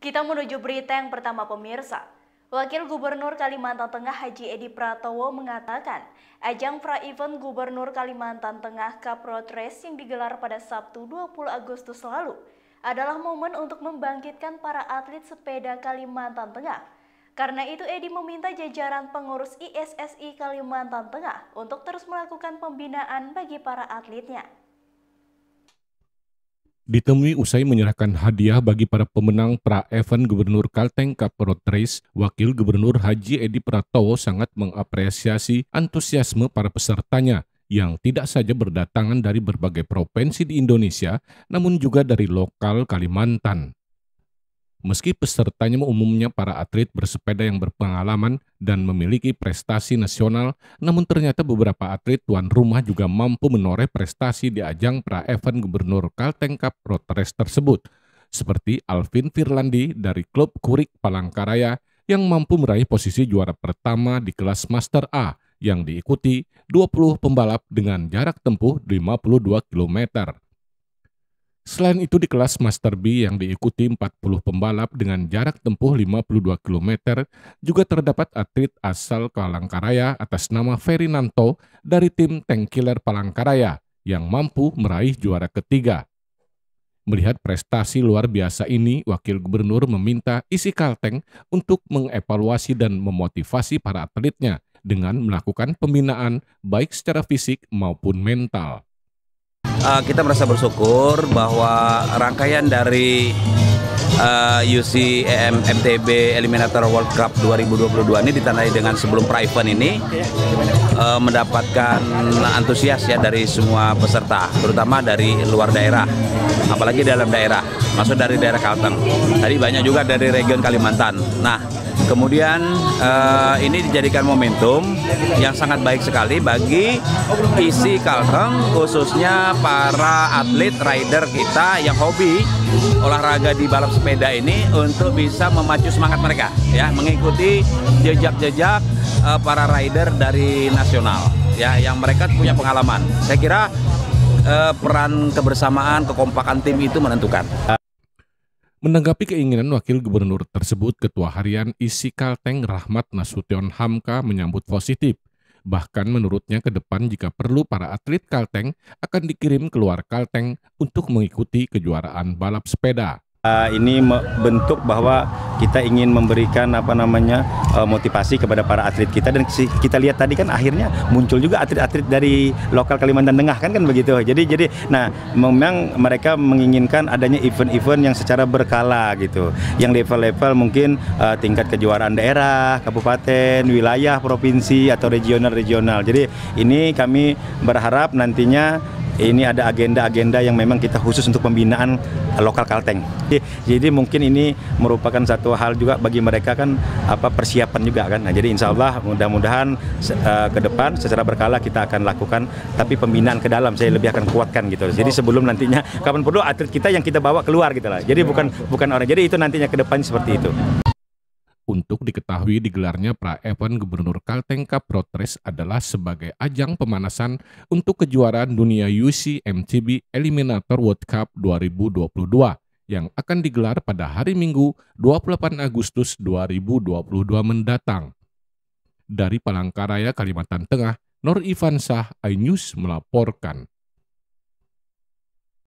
Kita menuju berita yang pertama pemirsa. Wakil Gubernur Kalimantan Tengah Haji Edi Pratowo mengatakan, ajang pra-event Gubernur Kalimantan Tengah Cup Road Race yang digelar pada Sabtu 20 Agustus lalu adalah momen untuk membangkitkan para atlet sepeda Kalimantan Tengah. Karena itu Edi meminta jajaran pengurus ISSI Kalimantan Tengah untuk terus melakukan pembinaan bagi para atletnya. Ditemui usai menyerahkan hadiah bagi para pemenang pra-event Gubernur Kalteng Cup Race, Wakil Gubernur Haji Edi Pratowo sangat mengapresiasi antusiasme para pesertanya yang tidak saja berdatangan dari berbagai provinsi di Indonesia, namun juga dari lokal Kalimantan meski pesertanya umumnya para atlet bersepeda yang berpengalaman dan memiliki prestasi nasional, namun ternyata beberapa atlet tuan rumah juga mampu menoreh prestasi di ajang pra-event Gubernur Kalteng Cup Road Race tersebut, seperti Alvin Firlandi dari klub Kurik Palangkaraya yang mampu meraih posisi juara pertama di kelas Master A yang diikuti 20 pembalap dengan jarak tempuh 52 km. Selain itu di kelas Master B yang diikuti 40 pembalap dengan jarak tempuh 52 km, juga terdapat atlet asal Palangkaraya atas nama Ferry Nanto dari tim Tank Killer Palangkaraya yang mampu meraih juara ketiga. Melihat prestasi luar biasa ini, Wakil Gubernur meminta isi Kalteng untuk mengevaluasi dan memotivasi para atletnya dengan melakukan pembinaan baik secara fisik maupun mental uh, kita merasa bersyukur bahwa rangkaian dari uh, eh, UC EM MTB Eliminator World Cup 2022 ini ditandai dengan sebelum private ini uh, mendapatkan antusias ya dari semua peserta, terutama dari luar daerah, apalagi dalam daerah, masuk dari daerah Kalteng. Tadi banyak juga dari region Kalimantan. Nah, Kemudian uh, ini dijadikan momentum yang sangat baik sekali bagi isi Kalteng khususnya para atlet rider kita yang hobi olahraga di balap sepeda ini untuk bisa memacu semangat mereka ya mengikuti jejak-jejak uh, para rider dari nasional ya yang mereka punya pengalaman. Saya kira uh, peran kebersamaan, kekompakan tim itu menentukan. Menanggapi keinginan Wakil Gubernur tersebut, Ketua Harian Isi Kalteng Rahmat Nasution Hamka menyambut positif. Bahkan menurutnya ke depan jika perlu para atlet Kalteng akan dikirim keluar Kalteng untuk mengikuti kejuaraan balap sepeda. Uh, ini bentuk bahwa kita ingin memberikan apa namanya uh, motivasi kepada para atlet kita dan kita lihat tadi kan akhirnya muncul juga atlet-atlet dari lokal Kalimantan Tengah kan kan begitu. Jadi jadi nah memang mereka menginginkan adanya event-event yang secara berkala gitu. Yang level-level mungkin uh, tingkat kejuaraan daerah, kabupaten, wilayah, provinsi atau regional-regional. Jadi ini kami berharap nantinya ini ada agenda-agenda yang memang kita khusus untuk pembinaan eh, lokal Kalteng. Jadi, mungkin ini merupakan satu hal juga bagi mereka kan apa persiapan juga kan. Nah, jadi insya Allah mudah-mudahan uh, ke depan secara berkala kita akan lakukan tapi pembinaan ke dalam saya lebih akan kuatkan gitu. Jadi sebelum nantinya kapan perlu atlet kita yang kita bawa keluar gitu lah. Jadi bukan bukan orang. Jadi itu nantinya ke depan seperti itu untuk diketahui digelarnya pra-event Gubernur Kalteng Cup Road adalah sebagai ajang pemanasan untuk kejuaraan dunia UC MTB Eliminator World Cup 2022 yang akan digelar pada hari Minggu 28 Agustus 2022 mendatang. Dari Palangkaraya, Kalimantan Tengah, Nor Ivansyah, iNews melaporkan.